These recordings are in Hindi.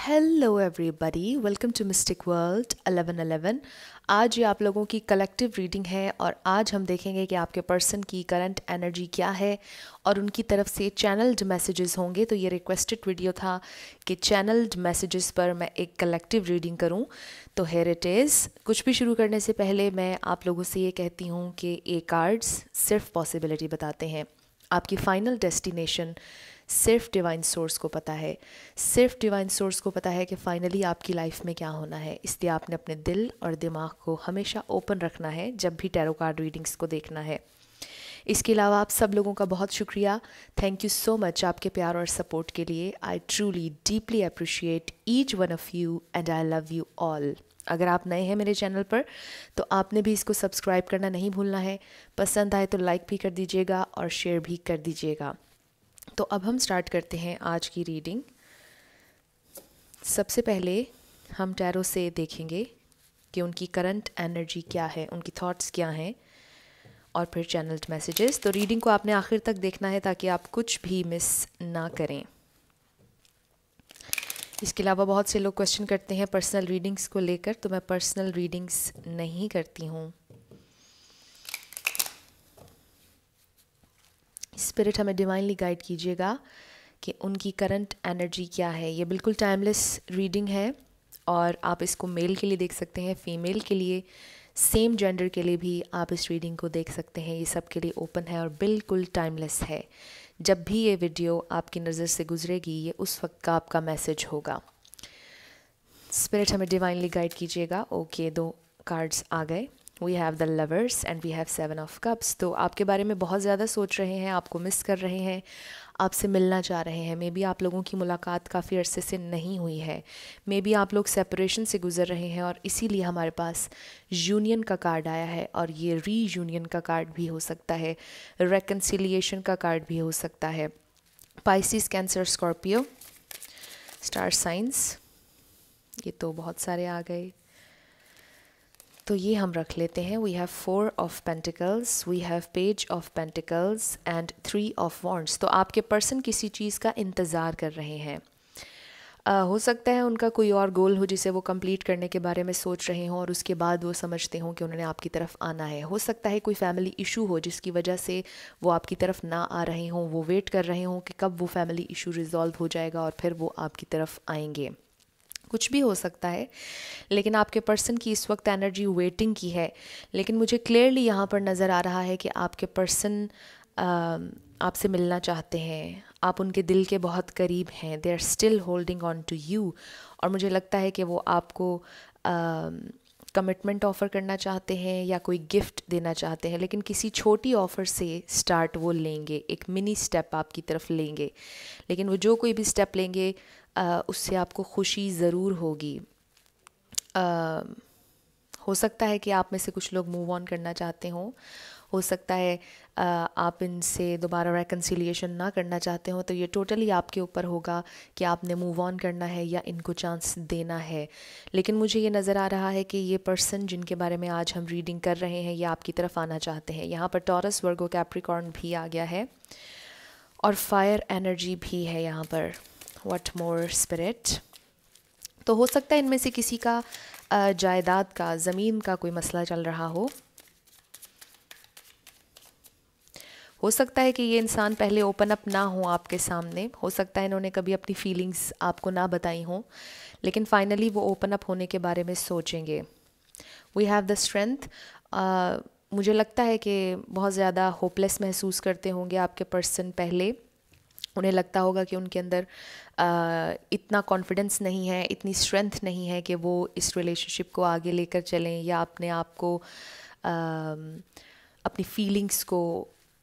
hello everybody welcome to mystic world 1111 आज ये आप लोगों की कलेक्टिव रीडिंग है और आज हम देखेंगे कि आपके पर्सन की करंट एनर्जी क्या है और उनकी तरफ से चैनल्ड मैसेजेस होंगे तो ये रिक्वेस्टेड वीडियो था कि चैनल्ड मैसेजेस पर मैं एक कलेक्टिव रीडिंग करूं तो हेयर इट इज़ कुछ भी शुरू करने से पहले मैं आप लोगों से ये कहती हूँ कि ए कार्ड्स सिर्फ पॉसिबिलिटी बताते हैं आपकी फ़ाइनल डेस्टिनेशन सिर्फ डिवाइन सोर्स को पता है सिर्फ डिवाइन सोर्स को पता है कि फ़ाइनली आपकी लाइफ में क्या होना है इसलिए आपने अपने दिल और दिमाग को हमेशा ओपन रखना है जब भी टैरो कार्ड रीडिंग्स को देखना है इसके अलावा आप सब लोगों का बहुत शुक्रिया थैंक यू सो मच आपके प्यार और सपोर्ट के लिए I truly deeply appreciate each one of you and I love you all अगर आप नए हैं मेरे चैनल पर तो आपने भी इसको सब्सक्राइब करना नहीं भूलना है पसंद आए तो लाइक भी कर दीजिएगा और शेयर भी कर दीजिएगा तो अब हम स्टार्ट करते हैं आज की रीडिंग सबसे पहले हम टैरो से देखेंगे कि उनकी करंट एनर्जी क्या है उनकी थॉट्स क्या हैं और फिर चैनल्ड मैसेजेस तो रीडिंग को आपने आखिर तक देखना है ताकि आप कुछ भी मिस ना करें इसके अलावा बहुत से लोग क्वेश्चन करते हैं पर्सनल रीडिंग्स को लेकर तो मैं पर्सनल रीडिंग्स नहीं करती हूँ स्पिरिट हमें डिवाइनली गाइड कीजिएगा कि उनकी करंट एनर्जी क्या है ये बिल्कुल टाइमलेस रीडिंग है और आप इसको मेल के लिए देख सकते हैं फीमेल के लिए सेम जेंडर के लिए भी आप इस रीडिंग को देख सकते हैं ये सब के लिए ओपन है और बिल्कुल टाइमलेस है जब भी ये वीडियो आपकी नज़र से गुजरेगी ये उस वक्त का आपका मैसेज होगा स्पिरिट हमें डिवाइनली गाइड कीजिएगा ओके दो कार्ड्स आ गए we have the lovers and we have seven of cups तो आपके बारे में बहुत ज़्यादा सोच रहे हैं आपको मिस कर रहे हैं आपसे मिलना चाह रहे हैं मे बी आप लोगों की मुलाकात काफ़ी अरसे से नहीं हुई है मे बी आप लोग सेपरेशन से गुजर रहे हैं और इसीलिए हमारे पास यूनियन का कार्ड आया है और ये री यूनियन का कार्ड भी हो सकता है रेकन्सिलियेशन का कार्ड भी हो सकता है Pisces cancer Scorpio star science ये तो बहुत सारे आ गए तो ये हम रख लेते हैं we have four of pentacles we have page of pentacles and three of wands तो आपके पर्सन किसी चीज़ का इंतज़ार कर रहे हैं Uh, हो सकता है उनका कोई और गोल हो जिसे वो कंप्लीट करने के बारे में सोच रहे हों और उसके बाद वो समझते हों कि उन्होंने आपकी तरफ आना है हो सकता है कोई फैमिली इशू हो जिसकी वजह से वो आपकी तरफ ना आ रहे हों वो वेट कर रहे हों कि कब वो फैमिली इशू रिज़ॉल्व हो जाएगा और फिर वो आपकी तरफ आएंगे कुछ भी हो सकता है लेकिन आपके पर्सन की इस वक्त एनर्जी वेटिंग की है लेकिन मुझे क्लियरली यहाँ पर नज़र आ रहा है कि आपके पर्सन आपसे मिलना चाहते हैं आप उनके दिल के बहुत करीब हैं they are still holding on to you और मुझे लगता है कि वो आपको कमिटमेंट ऑफ़र करना चाहते हैं या कोई गिफ्ट देना चाहते हैं लेकिन किसी छोटी ऑफ़र से स्टार्ट वो लेंगे एक मिनी स्टेप आपकी तरफ लेंगे लेकिन वो जो कोई भी स्टेप लेंगे उससे आपको खुशी ज़रूर होगी हो सकता है कि आप में से कुछ लोग मूव ऑन करना चाहते हों हो सकता है आप इनसे दोबारा रेकन्सिलिएशन ना करना चाहते हो तो ये टोटली आपके ऊपर होगा कि आपने मूव ऑन करना है या इनको चांस देना है लेकिन मुझे ये नज़र आ रहा है कि ये पर्सन जिनके बारे में आज हम रीडिंग कर रहे हैं ये आपकी तरफ आना चाहते हैं यहाँ पर टॉरस वर्गो कैप्रिकॉर्न भी आ गया है और फायर एनर्जी भी है यहाँ पर वट मोर स्पिरिट तो हो सकता है इनमें से किसी का जायदाद का ज़मीन का कोई मसला चल रहा हो हो सकता है कि ये इंसान पहले ओपन अप ना हो आपके सामने हो सकता है इन्होंने कभी अपनी फीलिंग्स आपको ना बताई हों लेकिन फाइनली वो ओपन अप होने के बारे में सोचेंगे वी हैव द स्ट्रेंथ मुझे लगता है कि बहुत ज़्यादा होपलेस महसूस करते होंगे आपके पर्सन पहले उन्हें लगता होगा कि उनके अंदर आ, इतना कॉन्फिडेंस नहीं है इतनी स्ट्रेंथ नहीं है कि वो इस रिलेशनशिप को आगे लेकर चलें या अपने आप को अपनी फीलिंग्स को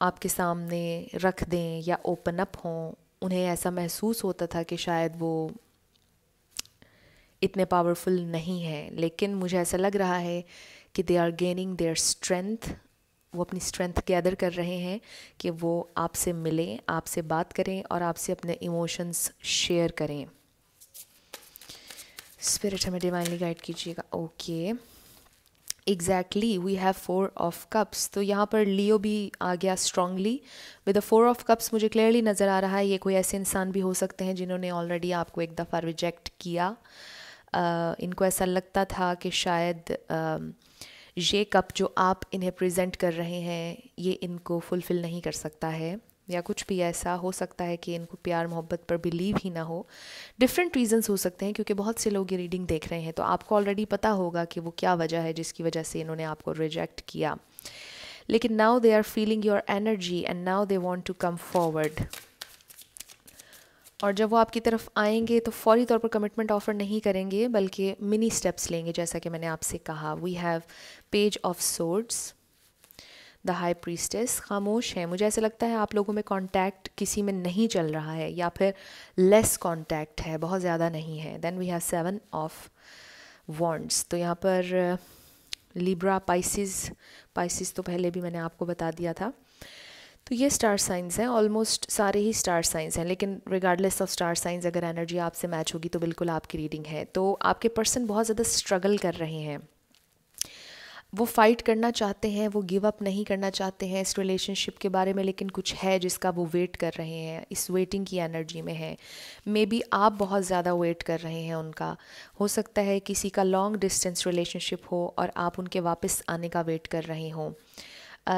आपके सामने रख दें या ओपन अप हों उन्हें ऐसा महसूस होता था कि शायद वो इतने पावरफुल नहीं हैं लेकिन मुझे ऐसा लग रहा है कि they are gaining their strength वो अपनी स्ट्रेंथ गैदर कर रहे हैं कि वो आपसे मिलें आपसे बात करें और आपसे अपने इमोशंस शेयर करें स्पिरिट हमें डिवाइनली गाइड कीजिएगा okay exactly we have four of cups तो यहाँ पर लियो भी आ गया strongly with the four of cups मुझे क्लियरली नज़र आ रहा है ये कोई ऐसे इंसान भी हो सकते हैं जिन्होंने ऑलरेडी आपको एक दफ़ा रिजेक्ट किया uh, इनको ऐसा लगता था कि शायद uh, ये कप जो आप इन्हें प्रेजेंट कर रहे हैं ये इनको फुलफ़िल नहीं कर सकता है या कुछ भी ऐसा हो सकता है कि इनको प्यार मोहब्बत पर बिलीव ही ना हो डिफरेंट रीजंस हो सकते हैं क्योंकि बहुत से लोग ये रीडिंग देख रहे हैं तो आपको ऑलरेडी पता होगा कि वो क्या वजह है जिसकी वजह से इन्होंने आपको रिजेक्ट किया लेकिन now they are feeling your energy and now they want to come forward और जब वो आपकी तरफ आएंगे तो फौरी तौर पर कमिटमेंट ऑफ़र नहीं करेंगे बल्कि मिनी स्टेप्स लेंगे जैसा कि मैंने आपसे कहा we have page of swords the high priestess खामोश है मुझे ऐसा लगता है आप लोगों में कॉन्टैक्ट किसी में नहीं चल रहा है या फिर लेस कॉन्टैक्ट है बहुत ज़्यादा नहीं है then we have seven of wands तो यहाँ पर लिब्रा पाइसिस पाइसिस तो पहले भी मैंने आपको बता दिया था तो ये स्टार साइंस हैं ऑलमोस्ट सारे ही स्टार साइंस हैं लेकिन रिगार्डलेस ऑफ स्टार साइंस अगर एनर्जी आपसे मैच होगी तो बिल्कुल आपकी रीडिंग है तो आपके पर्सन बहुत ज़्यादा स्ट्रगल कर रहे हैं वो फाइट करना चाहते हैं वो गिव अप नहीं करना चाहते हैं इस रिलेशनशिप के बारे में लेकिन कुछ है जिसका वो वेट कर रहे हैं इस वेटिंग की एनर्जी में है मे बी आप बहुत ज़्यादा वेट कर रहे हैं उनका हो सकता है किसी का लॉन्ग डिस्टेंस रिलेशनशिप हो और आप उनके वापस आने का वेट कर रहे हों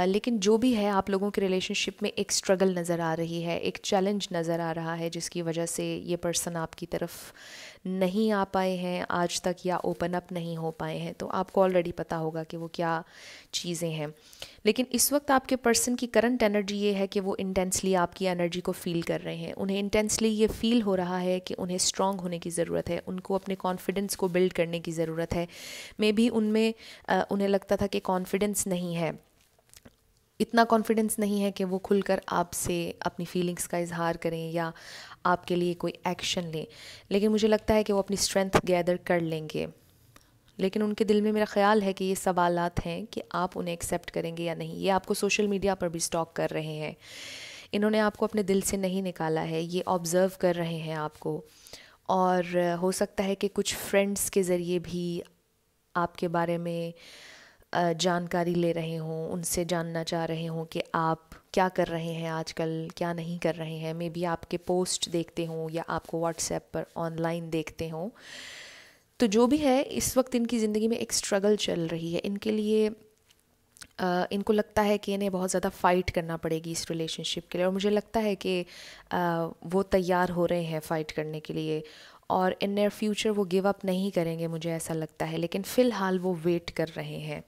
लेकिन जो भी है आप लोगों के रिलेशनशिप में एक स्ट्रगल नज़र आ रही है एक चैलेंज नज़र आ रहा है जिसकी वजह से ये पर्सन आपकी तरफ नहीं आ पाए हैं आज तक या ओपन अप नहीं हो पाए हैं तो आपको ऑलरेडी पता होगा कि वो क्या चीज़ें हैं लेकिन इस वक्त आपके पर्सन की करंट एनर्जी ये है कि वो इंटेंसली आपकी एनर्जी को फील कर रहे हैं उन्हें इंटेंसली ये फील हो रहा है कि उन्हें स्ट्रांग होने की ज़रूरत है उनको अपने कॉन्फिडेंस को बिल्ड करने की ज़रूरत है मे बी उनमें उन्हें लगता था कि कॉन्फिडेंस नहीं है इतना कॉन्फिडेंस नहीं है कि वो खुलकर आपसे अपनी फीलिंग्स का इजहार करें या आपके लिए कोई एक्शन लें लेकिन मुझे लगता है कि वो अपनी स्ट्रेंथ गैदर कर लेंगे लेकिन उनके दिल में मेरा ख्याल है कि ये सवाल हैं कि आप उन्हें एक्सेप्ट करेंगे या नहीं ये आपको सोशल मीडिया पर भी स्टॉक कर रहे हैं इन्होंने आपको अपने दिल से नहीं निकाला है ये ऑब्ज़र्व कर रहे हैं आपको और हो सकता है कि कुछ फ्रेंड्स के ज़रिए भी आपके बारे में जानकारी ले रहे हों उनसे जानना चाह रहे हों कि आप क्या कर रहे हैं आजकल क्या नहीं कर रहे हैं मे बी आपके पोस्ट देखते हों या आपको व्हाट्सएप पर ऑनलाइन देखते हों तो जो भी है इस वक्त इनकी ज़िंदगी में एक स्ट्रगल चल रही है इनके लिए आ, इनको लगता है कि इन्हें बहुत ज़्यादा फ़ाइट करना पड़ेगी इस रिलेशनशिप के लिए और मुझे लगता है कि आ, वो तैयार हो रहे हैं फ़ाइट करने के लिए और इन नियर फ्यूचर वो गिव अप नहीं करेंगे मुझे ऐसा लगता है लेकिन फ़िलहाल वो वेट कर रहे हैं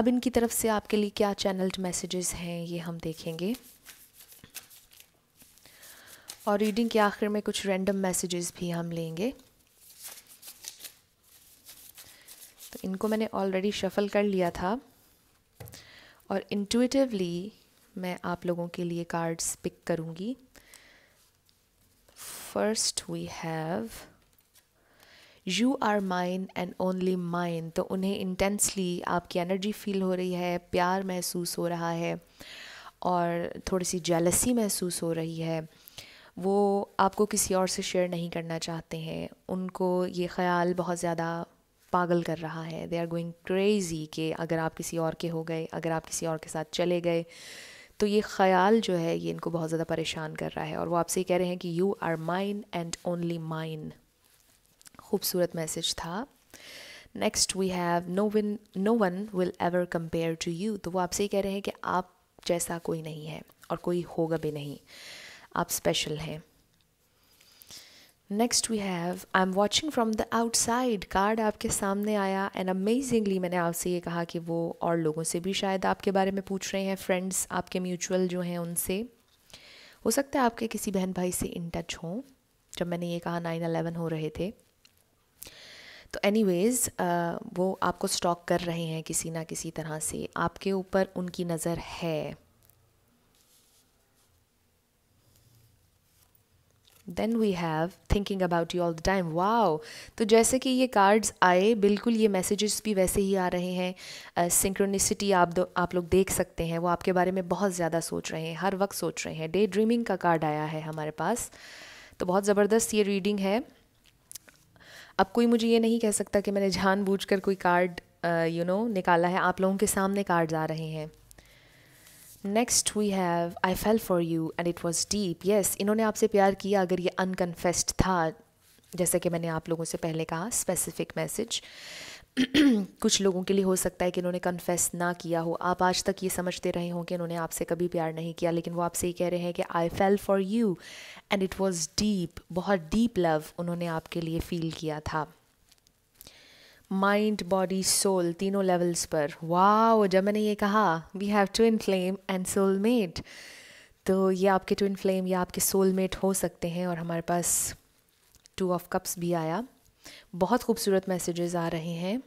अब इनकी तरफ से आपके लिए क्या चैनल्ड मैसेजेस हैं ये हम देखेंगे और रीडिंग के आखिर में कुछ रैंडम मैसेजेस भी हम लेंगे तो इनको मैंने ऑलरेडी शफल कर लिया था और इंटुटिवली मैं आप लोगों के लिए कार्ड्स पिक करूँगी first we have you are mine and only mine तो उन्हें इंटेंसली आपकी एनर्जी फील हो रही है प्यार महसूस हो रहा है और थोड़ी सी जेलसी महसूस हो रही है वो आपको किसी और से शेयर नहीं करना चाहते हैं उनको ये ख्याल बहुत ज़्यादा पागल कर रहा है दे आर गोइंग क्रेज़ी कि अगर आप किसी और के हो गए अगर आप किसी और के साथ चले गए तो ये ख्याल जो है ये इनको बहुत ज़्यादा परेशान कर रहा है और वो आपसे ये कह रहे हैं कि you are mine and only mine खूबसूरत मैसेज था next we have no win no one will ever compare to you तो वो आपसे ही कह रहे हैं कि आप जैसा कोई नहीं है और कोई होगा भी नहीं आप स्पेशल हैं next we have I am watching from the outside card आपके सामने आया एंड अमेजिंगली मैंने आपसे ये कहा कि वो और लोगों से भी शायद आपके बारे में पूछ रहे हैं फ्रेंड्स आपके म्यूचुअल जो हैं उनसे हो सकता है आपके किसी बहन भाई से इन टच हों जब मैंने ये कहा नाइन अलेवन हो रहे थे तो एनीवेज़ uh, वो आपको स्टॉक कर रहे हैं किसी ना किसी तरह से आपके ऊपर उनकी नज़र है then we have thinking about you all the time wow तो जैसे कि ये कार्ड्स आए बिल्कुल ये मैसेजेस भी वैसे ही आ रहे हैं सिंक्रोनिसिटी uh, आप दो आप लोग देख सकते हैं वो आपके बारे में बहुत ज़्यादा सोच रहे हैं हर वक्त सोच रहे हैं डे ड्रीमिंग का कार्ड आया है हमारे पास तो बहुत ज़बरदस्त ये रीडिंग है अब कोई मुझे ये नहीं कह सकता कि मैंने जानबूझकर कोई कार्ड यू नो निकाला है आप लोगों के सामने कार्ड आ रहे हैं next we have I fell for you and it was deep yes इन्होंने आपसे प्यार किया अगर ये अनकन्फेस्ड था जैसे कि मैंने आप लोगों से पहले कहा स्पेसिफिक मैसेज कुछ लोगों के लिए हो सकता है कि इन्होंने कन्फेस ना किया हो आप आज तक ये समझते रहे हों कि इन्होंने आपसे कभी प्यार नहीं किया लेकिन वो आपसे ये कह रहे हैं कि I fell for you and it was deep बहुत डीप लव उन्होंने आपके लिए फील किया था माइंड बॉडी सोल तीनों लेवल्स पर वाह जब मैंने ये कहा we have twin flame and soul mate तो ये आपके ट्विन फ्लेम या आपके सोलमेट हो सकते हैं और हमारे पास टू ऑफ कप्स भी आया बहुत खूबसूरत मैसेजेस आ रहे हैं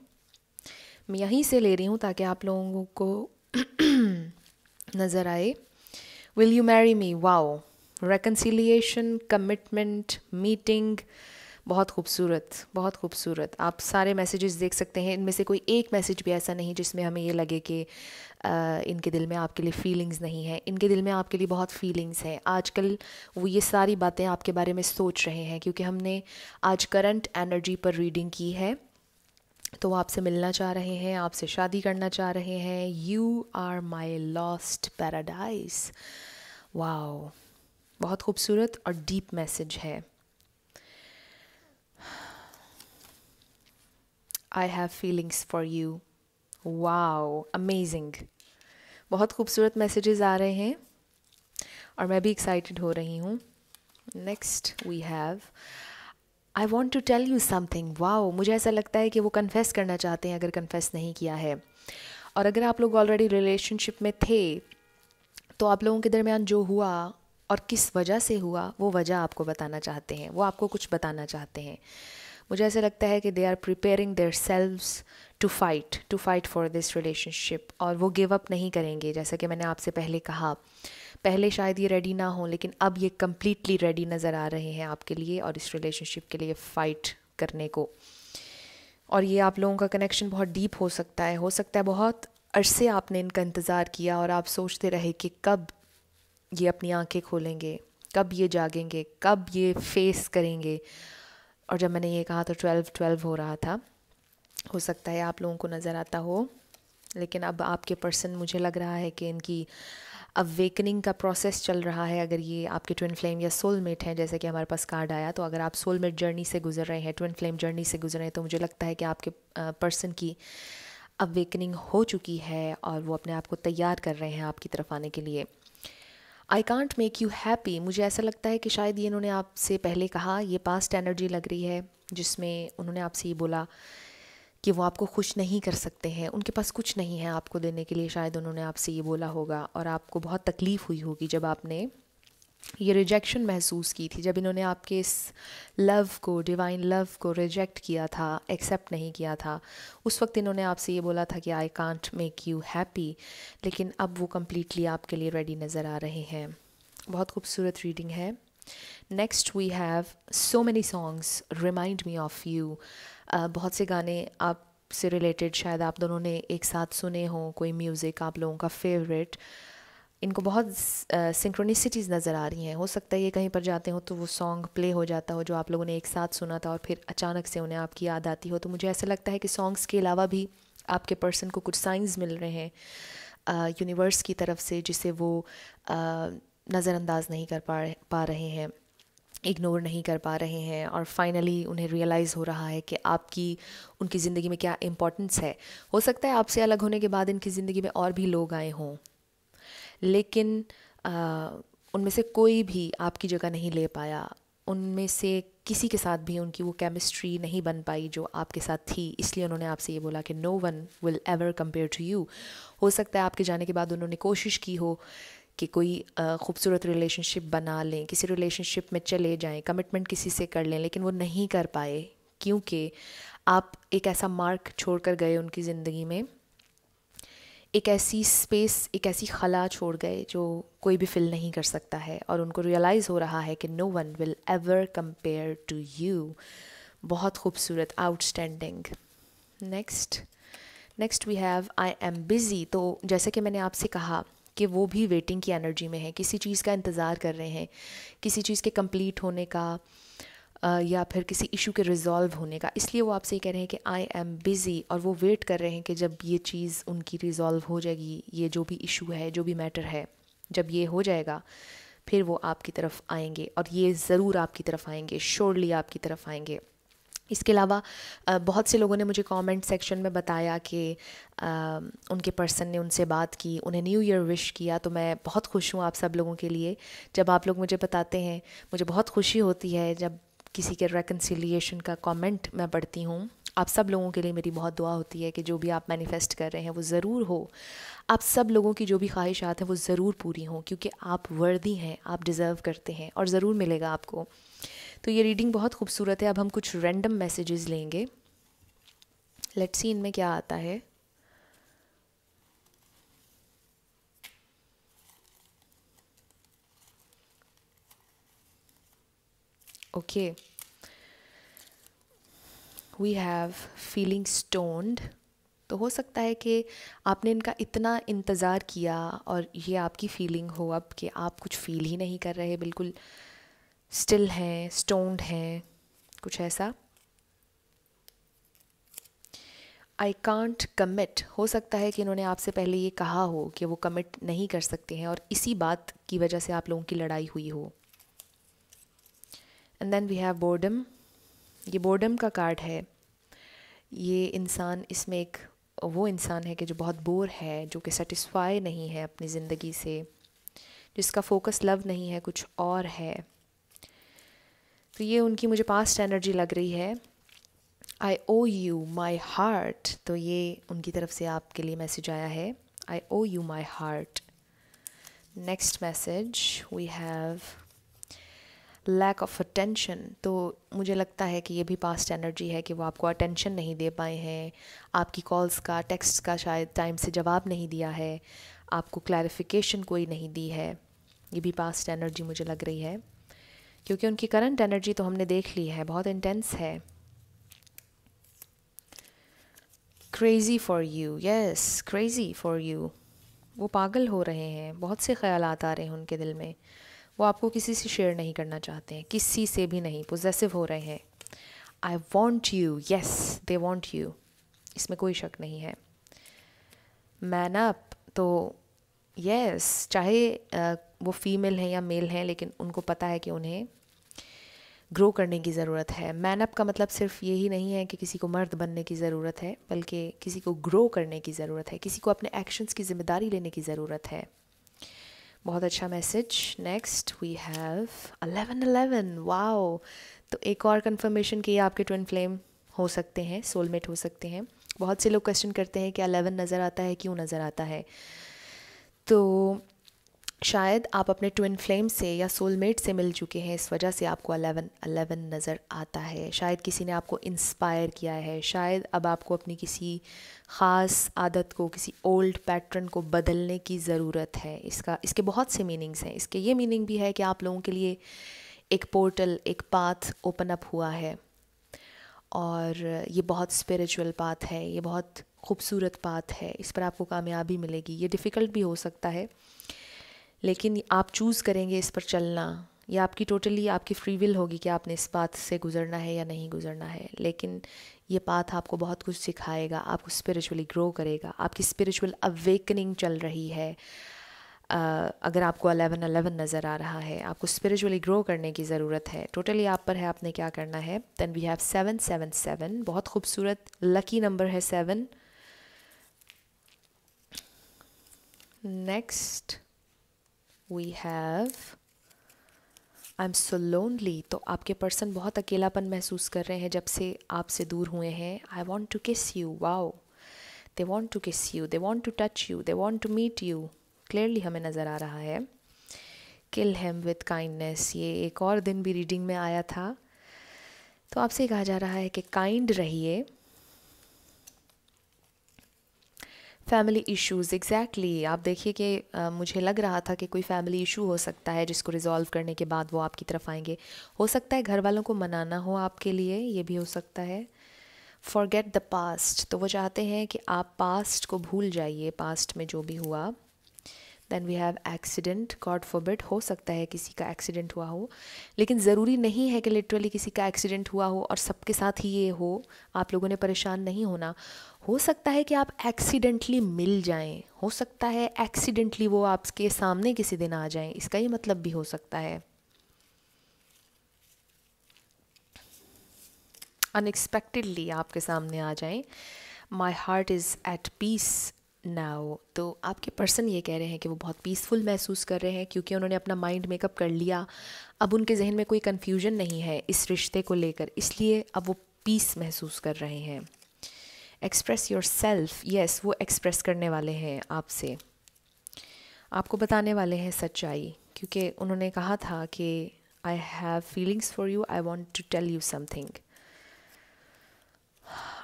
मैं यहीं से ले रही हूँ ताकि आप लोगों को नज़र आए will you marry me wow reconciliation, commitment meeting बहुत खूबसूरत बहुत खूबसूरत आप सारे मैसेजेस देख सकते हैं इनमें से कोई एक मैसेज भी ऐसा नहीं जिसमें हमें ये लगे कि इनके दिल में आपके लिए फीलिंग्स नहीं है इनके दिल में आपके लिए बहुत फीलिंग्स हैं आजकल वो ये सारी बातें आपके बारे में सोच रहे हैं क्योंकि हमने आज करंट एनर्जी पर रीडिंग की है तो वो आपसे मिलना चाह रहे हैं आपसे शादी करना चाह रहे हैं you are my lost paradise wow बहुत खूबसूरत और डीप मैसेज है I have feelings for you wow amazing बहुत खूबसूरत मैसेजेस आ रहे हैं और मैं भी एक्साइटेड हो रही हूँ next we have I want to tell you something wow मुझे ऐसा लगता है कि वो कन्फेस करना चाहते हैं अगर कन्फेस नहीं किया है और अगर आप लोग ऑलरेडी रिलेशनशिप में थे तो आप लोगों के दरमियान जो हुआ और किस वजह से हुआ वो वजह आपको बताना चाहते हैं वो आपको कुछ बताना चाहते हैं मुझे ऐसा लगता है कि they are preparing their selves to fight to fight for this relationship और वो गिव अप नहीं करेंगे जैसा कि मैंने आपसे पहले कहा पहले शायद ये रेडी ना हो लेकिन अब ये कम्प्लीटली रेडी नज़र आ रहे हैं आपके लिए और इस रिलेशनशिप के लिए फ़ाइट करने को और ये आप लोगों का कनेक्शन बहुत डीप हो सकता है हो सकता है बहुत अरसे आपने इनका इंतज़ार किया और आप सोचते रहे कि कब ये अपनी आंखें खोलेंगे कब ये जागेंगे कब ये फेस करेंगे और जब मैंने ये कहा तो ट्वेल्व ट्वेल्व हो रहा था हो सकता है आप लोगों को नज़र आता हो लेकिन अब आपके पर्सन मुझे लग रहा है कि इनकी अवेकनिंग का प्रोसेस चल रहा है अगर ये आपके ट्विन फ्लेम या सोलमेट हैं जैसे कि हमारे पास कार्ड आया तो अगर आप सोलमेट जर्नी से गुजर रहे हैं ट्विन फ्लेम जर्नी से गुजर रहे हैं तो मुझे लगता है कि आपके पर्सन की अवेकनिंग हो चुकी है और वो अपने आप को तैयार कर रहे हैं आपकी तरफ आने के लिए I can't make you happy मुझे ऐसा लगता है कि शायद ये इन्होंने आपसे पहले कहा ये पास्ट एनर्जी लग रही है जिसमें उन्होंने आपसे ये बोला कि वो आपको खुश नहीं कर सकते हैं उनके पास कुछ नहीं है आपको देने के लिए शायद उन्होंने आपसे ये बोला होगा और आपको बहुत तकलीफ़ हुई होगी जब आपने ये रिजेक्शन महसूस की थी जब इन्होंने आपके इस लव को डिवाइन लव को रिजेक्ट किया था एक्सेप्ट नहीं किया था उस वक्त इन्होंने आपसे ये बोला था कि I can't make you happy लेकिन अब वो कम्प्लीटली आपके लिए रेडी नज़र आ रहे हैं बहुत खूबसूरत रीडिंग है next we have so many songs remind me of you बहुत से गाने आप से रिलेटेड शायद आप दोनों ने एक साथ सुने हों कोई म्यूज़िक आप लोगों का फेवरेट uh, इनको बहुत सिंक्रोनिसिटीज़ नज़र आ रही हैं हो सकता है ये कहीं पर जाते हो तो वो सॉन्ग प्ले हो जाता हो जो आप लोगों ने एक साथ सुना था और फिर अचानक से उन्हें आपकी याद आती हो तो मुझे ऐसा लगता है कि सॉन्ग्स के अलावा भी आपके पर्सन को कुछ साइंस मिल रहे हैं यूनिवर्स की तरफ से जिसे वो नज़रअंदाज नहीं कर पा पा रहे हैं इग्नोर नहीं कर पा रहे हैं और फाइनली उन्हें रियलाइज़ हो रहा है कि आपकी उनकी ज़िंदगी में क्या इम्पोर्टेंस है हो सकता है आपसे अलग होने के बाद इनकी ज़िंदगी में और भी लोग आए हों लेकिन उनमें से कोई भी आपकी जगह नहीं ले पाया उनमें से किसी के साथ भी उनकी वो केमिस्ट्री नहीं बन पाई जो आपके साथ थी इसलिए उन्होंने आपसे ये बोला कि no one will ever compare to you हो सकता है आपके जाने के बाद उन्होंने कोशिश की हो कि कोई खूबसूरत रिलेशनशिप बना लें किसी रिलेशनशिप में चले जाएं कमिटमेंट किसी से कर लें लेकिन वो नहीं कर पाए क्योंकि आप एक ऐसा मार्क छोड़ कर गए उनकी ज़िंदगी में एक ऐसी स्पेस एक ऐसी खला छोड़ गए जो कोई भी फिल नहीं कर सकता है और उनको रियलाइज़ हो रहा है कि no one will ever compare to you बहुत खूबसूरत outstanding next next we have I am busy तो जैसे कि मैंने आपसे कहा कि वो भी वेटिंग की एनर्जी में है किसी चीज़ का इंतज़ार कर रहे हैं किसी चीज़ के कंप्लीट होने का या फिर किसी इशू के रिजॉल्व होने का इसलिए वो आपसे ये कह रहे हैं कि आई एम बिज़ी और वो वेट कर रहे हैं कि जब ये चीज़ उनकी रिजॉल्व हो जाएगी ये जो भी इशू है जो भी मैटर है जब ये हो जाएगा फिर वो आपकी तरफ आएंगे और ये ज़रूर आपकी तरफ आएंगे श्योरली आपकी तरफ आएंगे इसके अलावा बहुत से लोगों ने मुझे कमेंट सेक्शन में बताया कि उनके पर्सन ने उनसे बात की उन्हें न्यू ईयर विश किया तो मैं बहुत खुश हूँ आप सब लोगों के लिए जब आप लोग मुझे बताते हैं मुझे बहुत खुशी होती है जब किसी के रेकन्सिलियेशन का कमेंट मैं पढ़ती हूँ आप सब लोगों के लिए मेरी बहुत दुआ होती है कि जो भी आप मैनिफेस्ट कर रहे हैं वो ज़रूर हो आप सब लोगों की जो भी ख्वाहिशात हैं वो ज़रूर पूरी हों क्योंकि आप वर्दी हैं आप डिज़र्व करते हैं और ज़रूर मिलेगा आपको तो ये रीडिंग बहुत खूबसूरत है अब हम कुछ रैंडम मैसेजेस लेंगे लेट्स सी इनमें क्या आता है okay we have feeling stoned तो हो सकता है कि आपने इनका इतना इंतज़ार किया और ये आपकी फीलिंग हो अब कि आप कुछ फील ही नहीं कर रहे बिल्कुल स्टिल हैं स्टोन्ड हैं कुछ ऐसा आई कॉन्ट कमिट हो सकता है कि इन्होंने आपसे पहले ये कहा हो कि वो कमिट नहीं कर सकते हैं और इसी बात की वजह से आप लोगों की लड़ाई हुई हो and then we have boredom ये बोर्डम का कार्ड है ये इंसान इसमें एक वो इंसान है कि जो बहुत बोर है जो कि सेटिस्फाई नहीं है अपनी ज़िंदगी से जिसका फोकस लव नहीं है कुछ और है तो ये उनकी मुझे पास्ट एनर्जी लग रही है I owe you my heart तो ये उनकी तरफ से आपके लिए मैसेज आया है I owe you my heart next message we have lack of attention तो मुझे लगता है कि ये भी पास्ट एनर्जी है कि वो आपको अटेंशन नहीं दे पाए हैं आपकी कॉल्स का टेक्स्ट का शायद टाइम से जवाब नहीं दिया है आपको क्लैरिफिकेशन कोई नहीं दी है ये भी पास्ट एनर्जी मुझे लग रही है क्योंकि उनकी करंट एनर्जी तो हमने देख ली है बहुत इंटेंस है crazy for you yes crazy for you वो पागल हो रहे हैं बहुत से ख्याल आ रहे हैं उनके दिल में वो आपको किसी से शेयर नहीं करना चाहते हैं किसी से भी नहीं पोजेसिव हो रहे हैं I want you yes they want you इसमें कोई शक नहीं है मैन अप तो येस yes, चाहे वो फीमेल हैं या मेल हैं लेकिन उनको पता है कि उन्हें ग्रो करने की ज़रूरत है मैन अप का मतलब सिर्फ यही नहीं है कि किसी को मर्द बनने की ज़रूरत है बल्कि किसी को ग्रो करने की ज़रूरत है किसी को अपने एक्शंस की जिम्मेदारी लेने की ज़रूरत है बहुत अच्छा message next we have eleven eleven wow तो एक और कंफर्मेशन कि आपके ट्विन फ्लेम हो सकते हैं सोलमेट हो सकते हैं बहुत से लोग क्वेश्चन करते हैं कि अलेवन नज़र आता है क्यों नज़र आता है तो शायद आप अपने ट्विन फ्लेम से या सोलमेट से मिल चुके हैं इस वजह से आपको अलेवन अलेवन नज़र आता है शायद किसी ने आपको इंस्पायर किया है शायद अब आपको अपनी किसी ख़ास आदत को किसी ओल्ड पैटर्न को बदलने की ज़रूरत है इसका इसके बहुत से मीनिंग्स हैं इसके ये मीनिंग भी है कि आप लोगों के लिए एक पोर्टल एक पाथ ओपन अप हुआ है और ये बहुत स्पिरिचुअल पाथ है ये बहुत खूबसूरत पाथ है इस पर आपको कामयाबी मिलेगी ये डिफ़िकल्ट भी हो सकता है लेकिन आप चूज़ करेंगे इस पर चलना या आपकी टोटली आपकी फ्री विल होगी कि आपने इस बात से गुजरना है या नहीं गुजरना है लेकिन ये पाथ आपको बहुत कुछ सिखाएगा आपको स्पिरिचुअली ग्रो करेगा आपकी स्पिरिचुअल अवेकनिंग चल रही है Uh, अगर आपको अलेवन अलेवन नज़र आ रहा है आपको स्पिरिचुअली ग्रो करने की ज़रूरत है टोटली आप पर है आपने क्या करना है then we have seven seven seven बहुत खूबसूरत लकी नंबर है seven next we have I am so lonely तो आपके पर्सन बहुत अकेलापन महसूस कर रहे हैं जब से आपसे दूर हुए हैं I want to kiss you wow they want to kiss you they want to touch you they want to meet you clearly हमें नज़र आ रहा है किल हेम विथ काइंडनेस ये एक और दिन भी रीडिंग में आया था तो आपसे कहा जा रहा है कि काइंड रहिए फैमिली इश्यूज एग्जैक्टली आप देखिए कि मुझे लग रहा था कि कोई फैमिली इशू हो सकता है जिसको रिजॉल्व करने के बाद वो आपकी तरफ आएंगे हो सकता है घर वालों को मनाना हो आपके लिए ये भी हो सकता है फॉरगेट द पास्ट तो वो चाहते हैं कि आप पास्ट को भूल जाइए पास्ट में जो भी हुआ then we have accident God forbid हो सकता है किसी का एक्सीडेंट हुआ हो लेकिन ज़रूरी नहीं है कि लिटरली किसी का एक्सीडेंट हुआ हो और सबके साथ ही ये हो आप लोगों ने परेशान नहीं होना हो सकता है कि आप एक्सीडेंटली मिल जाएं हो सकता है एक्सीडेंटली वो आपके सामने किसी दिन आ जाएं इसका ये मतलब भी हो सकता है अनएक्सपेक्टेडली आपके सामने आ जाएं my heart is at peace now तो आपके पर्सन ये कह रहे हैं कि वो बहुत पीसफुल महसूस कर रहे हैं क्योंकि उन्होंने अपना माइंड मेकअप कर लिया अब उनके जहन में कोई कन्फ्यूजन नहीं है इस रिश्ते को लेकर इसलिए अब वो पीस महसूस कर रहे हैं एक्सप्रेस योर सेल्फ यस वो एक्सप्रेस करने वाले हैं आपसे आपको बताने वाले हैं सच्चाई क्योंकि उन्होंने कहा था कि I have feelings for you I want to tell you something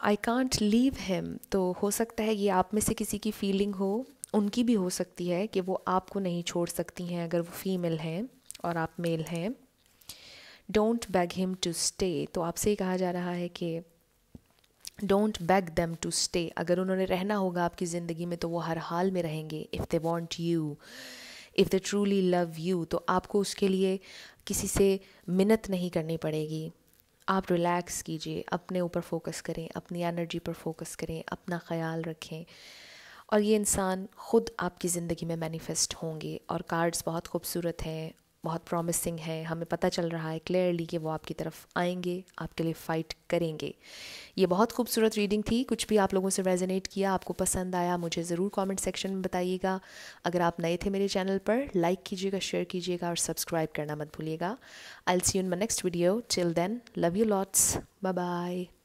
I can't leave him तो हो सकता है ये आप में से किसी की फीलिंग हो उनकी भी हो सकती है कि वो आपको नहीं छोड़ सकती हैं अगर वो फीमेल हैं और आप मेल हैं don't beg him to stay तो आपसे ही कहा जा रहा है कि don't beg them to stay अगर उन्होंने रहना होगा आपकी ज़िंदगी में तो वो हर हाल में रहेंगे if they want you if they truly love you तो आपको उसके लिए किसी से मिन्नत नहीं करनी पड़ेगी आप रिलैक्स कीजिए अपने ऊपर फोकस करें अपनी एनर्जी पर फोकस करें अपना ख्याल रखें और ये इंसान ख़ुद आपकी ज़िंदगी में मैनिफेस्ट होंगे और कार्ड्स बहुत खूबसूरत हैं बहुत प्रॉमिसिंग है हमें पता चल रहा है क्लियरली कि वो आपकी तरफ आएंगे आपके लिए फ़ाइट करेंगे ये बहुत खूबसूरत रीडिंग थी कुछ भी आप लोगों से रेजोनेट किया आपको पसंद आया मुझे ज़रूर कमेंट सेक्शन में बताइएगा अगर आप नए थे मेरे चैनल पर लाइक कीजिएगा शेयर कीजिएगा और सब्सक्राइब करना मत भूलिएगा I see you in my next video till then love you lots bye bye